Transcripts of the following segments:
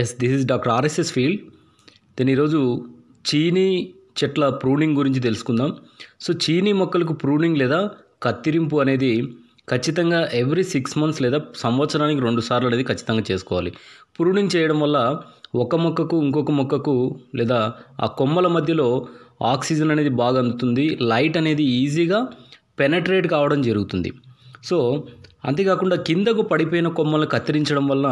yes this is doctor RSS field then ఈరోజు చీనీ చెట్ల ప్రూనింగ్ గురించి తెలుసుకుందాం సో చీనీ మొక్కలకు ప్రూనింగ్ లేదా కత్తిరింపు అనేది ఖచ్చితంగా ఎవ్రీ సిక్స్ మంత్స్ లేదా సంవత్సరానికి రెండు సార్లు అనేది ఖచ్చితంగా చేసుకోవాలి ప్రూనింగ్ చేయడం వల్ల ఒక మొక్కకు ఇంకొక మొక్కకు లేదా ఆ కొమ్మల మధ్యలో ఆక్సిజన్ అనేది బాగా అందుతుంది లైట్ అనేది ఈజీగా పెనట్రేట్ కావడం జరుగుతుంది సో అంతేకాకుండా కిందకు పడిపోయిన కొమ్మలను కత్తిరించడం వల్ల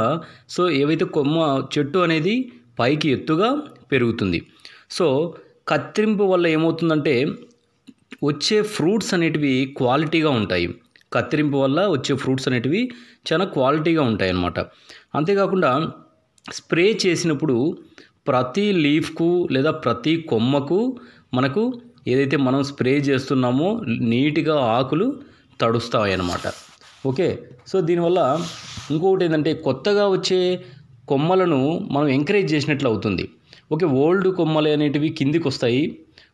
సో ఏవైతే కొమ్మ చెట్టు అనేది పైకి ఎత్తుగా పెరుగుతుంది సో కత్తిరింపు వల్ల ఏమవుతుందంటే వచ్చే ఫ్రూట్స్ అనేటివి క్వాలిటీగా ఉంటాయి కత్తిరింపు వల్ల వచ్చే ఫ్రూట్స్ అనేటివి చాలా క్వాలిటీగా ఉంటాయి అన్నమాట అంతేకాకుండా స్ప్రే చేసినప్పుడు ప్రతి లీఫ్కు లేదా ప్రతి కొమ్మకు మనకు ఏదైతే మనం స్ప్రే చేస్తున్నామో నీట్గా ఆకులు తడుస్తాయి అన్నమాట ఓకే సో దీనివల్ల ఇంకొకటి ఏంటంటే కొత్తగా వచ్చే కొమ్మలను మనం ఎంకరేజ్ చేసినట్లు అవుతుంది ఓకే ఓల్డ్ కొమ్మలు అనేటివి కిందికి వస్తాయి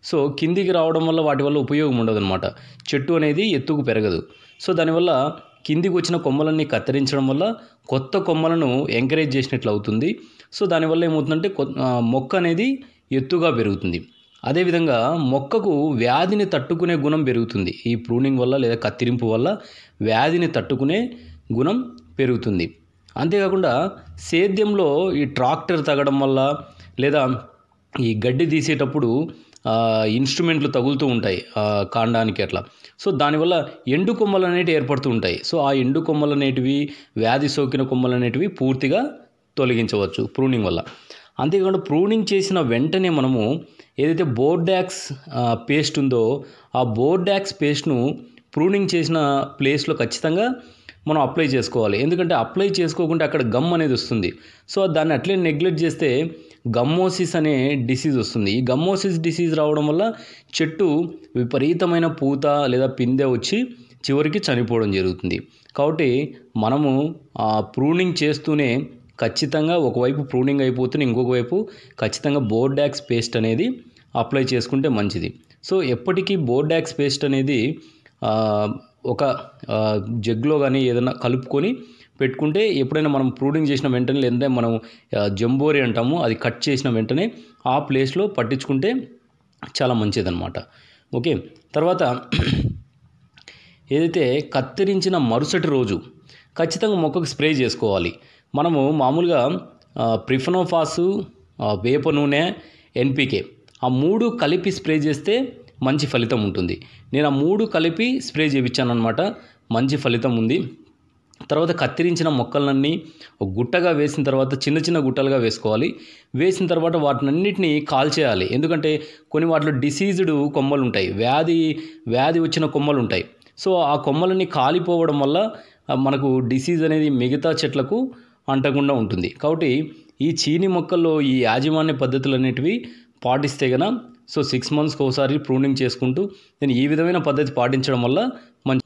సో కిందికి రావడం వల్ల వాటి వల్ల ఉపయోగం ఉండదు అనమాట చెట్టు అనేది ఎత్తుకు పెరగదు సో దానివల్ల కిందికి వచ్చిన కొమ్మలన్నీ కత్తిరించడం వల్ల కొత్త కొమ్మలను ఎంకరేజ్ చేసినట్లు అవుతుంది సో దానివల్ల ఏమవుతుందంటే మొక్క అనేది ఎత్తుగా పెరుగుతుంది అదేవిధంగా మొక్కకు వ్యాధిని తట్టుకునే గుణం పెరుగుతుంది ఈ ప్రూనింగ్ వల్ల లేదా కత్తిరింపు వల్ల వ్యాధిని తట్టుకునే గుణం పెరుగుతుంది అంతేకాకుండా సేద్యంలో ఈ ట్రాక్టర్ తగడం వల్ల లేదా ఈ గడ్డి తీసేటప్పుడు ఇన్స్ట్రుమెంట్లు తగులుతూ ఉంటాయి కాండానికి అట్లా సో దానివల్ల ఎండు కొమ్మలు అనేటివి ఏర్పడుతూ ఉంటాయి సో ఆ ఎండు కొమ్మలు అనేటివి వ్యాధి సోకిన కొమ్మలు అనేటివి పూర్తిగా తొలగించవచ్చు ప్రూనింగ్ వల్ల అంతేకాకుండా ప్రూనింగ్ చేసిన వెంటనే మనము ఏదైతే బోర్డాక్స్ పేస్ట్ ఉందో ఆ బోర్డాక్స్ పేస్ట్ను ప్రూనింగ్ చేసిన ప్లేస్లో ఖచ్చితంగా మనం అప్లై చేసుకోవాలి ఎందుకంటే అప్లై చేసుకోకుండా అక్కడ గమ్ అనేది వస్తుంది సో దాన్ని అట్లే నెగ్లెక్ట్ చేస్తే గమ్మోసిస్ అనే డిసీజ్ వస్తుంది ఈ గమ్మోసిస్ డిసీజ్ రావడం వల్ల చెట్టు విపరీతమైన పూత లేదా పిందె వచ్చి చివరికి చనిపోవడం జరుగుతుంది కాబట్టి మనము ప్రూనింగ్ చేస్తూనే ఖచ్చితంగా ఒకవైపు ప్రూనింగ్ అయిపోతుంది ఇంకొక వైపు ఖచ్చితంగా బోర్డాక్స్ పేస్ట్ అనేది అప్లై చేసుకుంటే మంచిది సో ఎప్పటికీ బోర్డాక్స్ పేస్ట్ అనేది ఒక జగ్లో కానీ ఏదైనా కలుపుకొని పెట్టుకుంటే ఎప్పుడైనా మనం ప్రూడింగ్ చేసిన వెంటనే లేదంటే మనం జంబోరి అంటాము అది కట్ చేసిన వెంటనే ఆ ప్లేస్లో పట్టించుకుంటే చాలా మంచిదన్నమాట ఓకే తర్వాత ఏదైతే కత్తిరించిన మరుసటి రోజు ఖచ్చితంగా మొక్కకు స్ప్రే చేసుకోవాలి మనము మామూలుగా ప్రిఫనోఫాసు వేప నూనె ఎన్పికే ఆ మూడు కలిపి స్ప్రే చేస్తే మంచి ఫలితం ఉంటుంది నేను ఆ మూడు కలిపి స్ప్రే చేయించాను అనమాట మంచి ఫలితం ఉంది తర్వాత కత్తిరించిన మొక్కలన్నీ గుట్టగా వేసిన తర్వాత చిన్న చిన్న గుట్టలుగా వేసుకోవాలి వేసిన తర్వాత వాటినన్నిటిని కాల్చేయాలి ఎందుకంటే కొన్ని వాటిలో డిసీజ్డ్ కొమ్మలు ఉంటాయి వ్యాధి వ్యాధి వచ్చిన కొమ్మలు ఉంటాయి సో ఆ కొమ్మలన్నీ కాలిపోవడం వల్ల మనకు డిసీజ్ అనేది మిగతా చెట్లకు అంటకుండా ఉంటుంది కాబట్టి ఈ చీని మొక్కల్లో ఈ యాజమాన్య పద్ధతులు అనేటివి పాటిస్తే గన సో సిక్స్ మంత్స్కి ఒకసారి ప్రూనింగ్ చేసుకుంటూ నేను ఈ విధమైన పద్ధతి పాటించడం వల్ల మంచి